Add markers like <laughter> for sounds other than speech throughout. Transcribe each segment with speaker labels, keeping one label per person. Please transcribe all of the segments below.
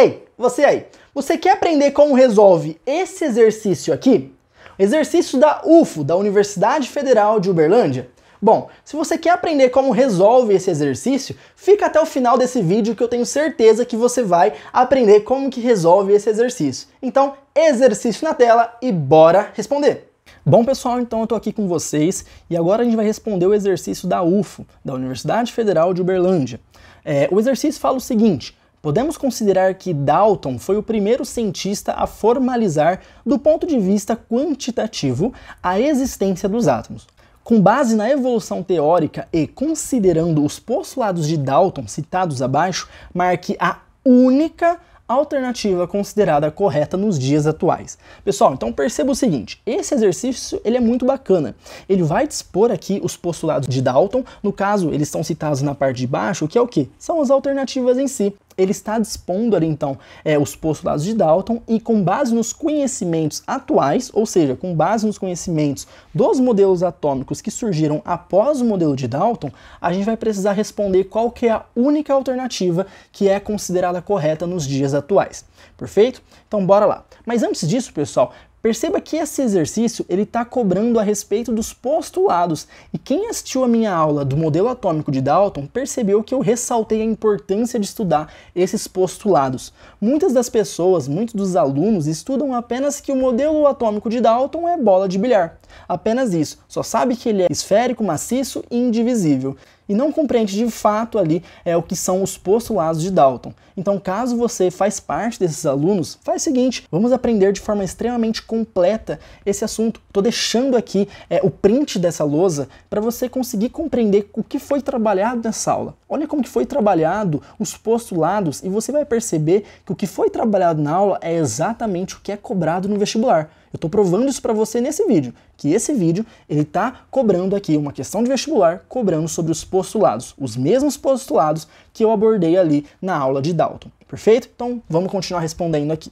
Speaker 1: Ei, você aí, você quer aprender como resolve esse exercício aqui? exercício da UFO, da Universidade Federal de Uberlândia? Bom, se você quer aprender como resolve esse exercício, fica até o final desse vídeo que eu tenho certeza que você vai aprender como que resolve esse exercício. Então, exercício na tela e bora responder! Bom, pessoal, então eu estou aqui com vocês e agora a gente vai responder o exercício da UFO, da Universidade Federal de Uberlândia. É, o exercício fala o seguinte: Podemos considerar que Dalton foi o primeiro cientista a formalizar, do ponto de vista quantitativo, a existência dos átomos. Com base na evolução teórica e considerando os postulados de Dalton citados abaixo, marque a única alternativa considerada correta nos dias atuais. Pessoal, então perceba o seguinte, esse exercício ele é muito bacana. Ele vai dispor aqui os postulados de Dalton, no caso eles estão citados na parte de baixo, que é o que? São as alternativas em si ele está dispondo ali então é, os postulados de Dalton e com base nos conhecimentos atuais, ou seja, com base nos conhecimentos dos modelos atômicos que surgiram após o modelo de Dalton, a gente vai precisar responder qual que é a única alternativa que é considerada correta nos dias atuais. Perfeito? Então bora lá. Mas antes disso, pessoal, Perceba que esse exercício ele está cobrando a respeito dos postulados e quem assistiu a minha aula do modelo atômico de Dalton percebeu que eu ressaltei a importância de estudar esses postulados. Muitas das pessoas, muitos dos alunos estudam apenas que o modelo atômico de Dalton é bola de bilhar. Apenas isso, só sabe que ele é esférico, maciço e indivisível e não compreende de fato ali é o que são os postulados de Dalton. Então, caso você faz parte desses alunos, faz o seguinte, vamos aprender de forma extremamente completa esse assunto. Estou deixando aqui é, o print dessa lousa para você conseguir compreender o que foi trabalhado nessa aula. Olha como que foi trabalhado os postulados e você vai perceber que o que foi trabalhado na aula é exatamente o que é cobrado no vestibular. Eu estou provando isso para você nesse vídeo, que esse vídeo ele está cobrando aqui uma questão de vestibular, cobrando sobre os postulados, os mesmos postulados que eu abordei ali na aula de Dalton. Perfeito? Então vamos continuar respondendo aqui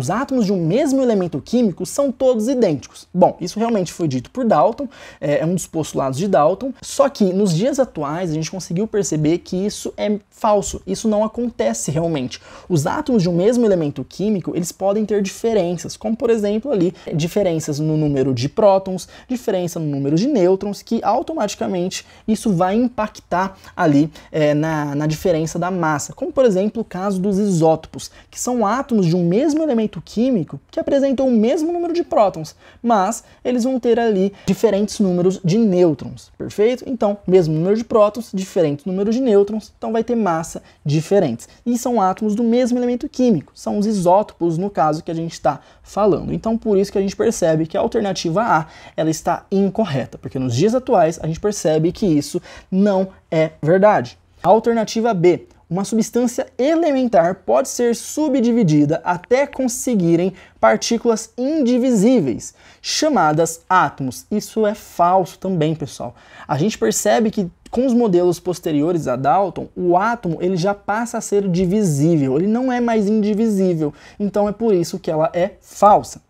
Speaker 1: os átomos de um mesmo elemento químico são todos idênticos. Bom, isso realmente foi dito por Dalton, é, é um dos postulados de Dalton, só que nos dias atuais a gente conseguiu perceber que isso é falso, isso não acontece realmente. Os átomos de um mesmo elemento químico, eles podem ter diferenças, como por exemplo ali, diferenças no número de prótons, diferença no número de nêutrons, que automaticamente isso vai impactar ali é, na, na diferença da massa, como por exemplo o caso dos isótopos, que são átomos de um mesmo elemento elemento químico que apresentam o mesmo número de prótons, mas eles vão ter ali diferentes números de nêutrons, perfeito? Então, mesmo número de prótons, diferente número de nêutrons, então vai ter massa diferentes. E são átomos do mesmo elemento químico, são os isótopos, no caso, que a gente está falando. Então, por isso que a gente percebe que a alternativa A ela está incorreta, porque nos dias atuais a gente percebe que isso não é verdade. A alternativa B, uma substância elementar pode ser subdividida até conseguirem partículas indivisíveis, chamadas átomos. Isso é falso também, pessoal. A gente percebe que com os modelos posteriores a Dalton, o átomo ele já passa a ser divisível, ele não é mais indivisível. Então é por isso que ela é falsa.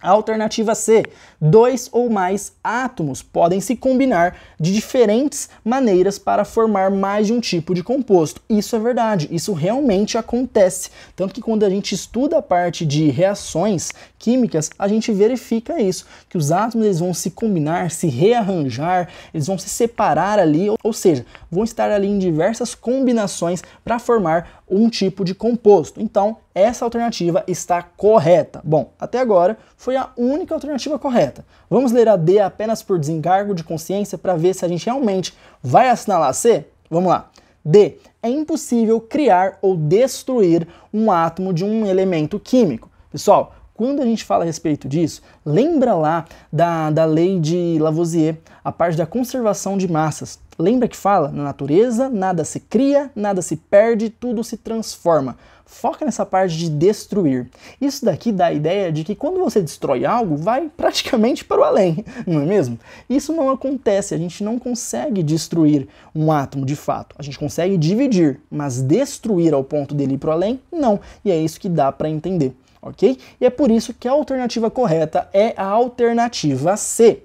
Speaker 1: Alternativa C: dois ou mais átomos podem se combinar de diferentes maneiras para formar mais de um tipo de composto. Isso é verdade, isso realmente acontece. Tanto que quando a gente estuda a parte de reações químicas, a gente verifica isso, que os átomos eles vão se combinar, se rearranjar, eles vão se separar ali, ou seja, vão estar ali em diversas combinações para formar um tipo de composto. Então, essa alternativa está correta. Bom, até agora foi a única alternativa correta. Vamos ler a D apenas por desencargo de consciência para ver se a gente realmente vai assinalar a C? Vamos lá. D. É impossível criar ou destruir um átomo de um elemento químico. Pessoal, quando a gente fala a respeito disso, lembra lá da, da lei de Lavoisier, a parte da conservação de massas. Lembra que fala? Na natureza nada se cria, nada se perde, tudo se transforma. Foca nessa parte de destruir. Isso daqui dá a ideia de que quando você destrói algo, vai praticamente para o além, <laughs> não é mesmo? Isso não acontece, a gente não consegue destruir um átomo de fato. A gente consegue dividir, mas destruir ao ponto dele ir para o além, não. E é isso que dá para entender ok? E é por isso que a alternativa correta é a alternativa C.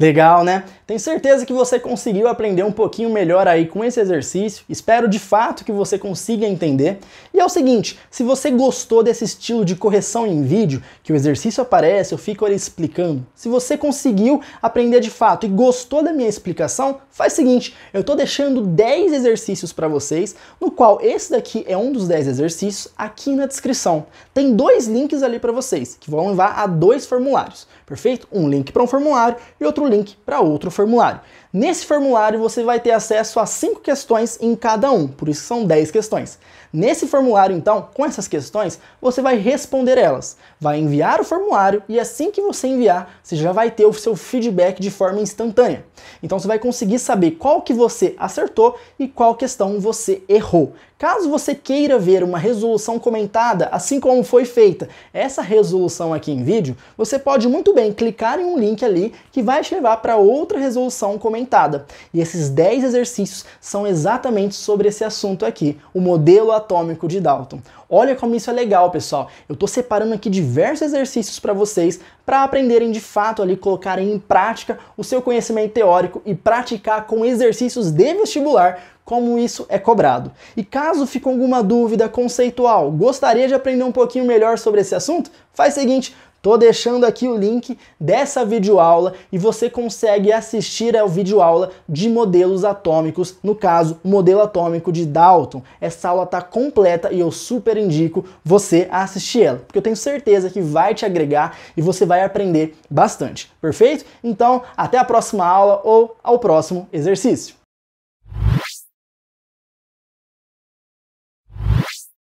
Speaker 1: Legal, né? Tenho certeza que você conseguiu aprender um pouquinho melhor aí com esse exercício. Espero de fato que você consiga entender. E é o seguinte, se você gostou desse estilo de correção em vídeo, que o exercício aparece, eu fico ali explicando. Se você conseguiu aprender de fato e gostou da minha explicação, faz o seguinte, eu tô deixando 10 exercícios para vocês, no qual esse daqui é um dos 10 exercícios aqui na descrição. Tem dois links ali para vocês, que vão levar a dois formulários, perfeito? Um link para um formulário e outro outro link para outro formulário. Nesse formulário você vai ter acesso a 5 questões em cada um, por isso são 10 questões. Nesse formulário, então, com essas questões, você vai responder elas. Vai enviar o formulário e assim que você enviar, você já vai ter o seu feedback de forma instantânea. Então você vai conseguir saber qual que você acertou e qual questão você errou. Caso você queira ver uma resolução comentada, assim como foi feita essa resolução aqui em vídeo, você pode muito bem clicar em um link ali que vai te levar para outra resolução comentada aumentada. E esses 10 exercícios são exatamente sobre esse assunto aqui, o modelo atômico de Dalton. Olha como isso é legal, pessoal. Eu estou separando aqui diversos exercícios para vocês para aprenderem de fato ali colocarem em prática o seu conhecimento teórico e praticar com exercícios de vestibular como isso é cobrado. E caso ficou alguma dúvida conceitual, gostaria de aprender um pouquinho melhor sobre esse assunto? Faz o seguinte, Tô deixando aqui o link dessa videoaula e você consegue assistir ao videoaula de modelos atômicos, no caso, o modelo atômico de Dalton. Essa aula tá completa e eu super indico você a assistir ela, porque eu tenho certeza que vai te agregar e você vai aprender bastante, perfeito? Então, até a próxima aula ou ao próximo exercício.